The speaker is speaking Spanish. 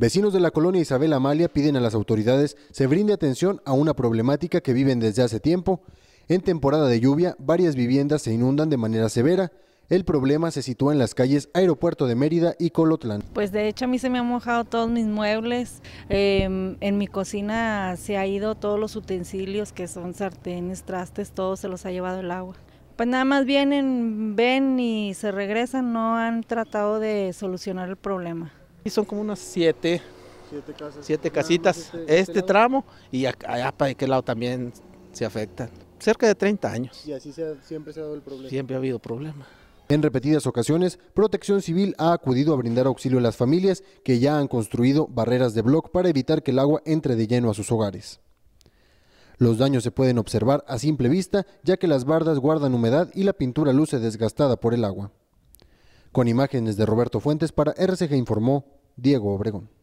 Vecinos de la colonia Isabel Amalia piden a las autoridades se brinde atención a una problemática que viven desde hace tiempo. En temporada de lluvia, varias viviendas se inundan de manera severa. El problema se sitúa en las calles Aeropuerto de Mérida y Colotlán. Pues de hecho a mí se me han mojado todos mis muebles, em, en mi cocina se ha ido todos los utensilios que son sartenes, trastes, todo se los ha llevado el agua. Pues nada más vienen, ven y se regresan, no han tratado de solucionar el problema. Y son como unas siete, casitas este, este, este tramo y allá para lado también se afectan. Cerca de 30 años. Y así siempre se ha dado el problema. Siempre ha habido problema. En repetidas ocasiones, Protección Civil ha acudido a brindar auxilio a las familias que ya han construido barreras de bloc para evitar que el agua entre de lleno a sus hogares. Los daños se pueden observar a simple vista, ya que las bardas guardan humedad y la pintura luce desgastada por el agua. Con imágenes de Roberto Fuentes para RCG informó Diego Obregón.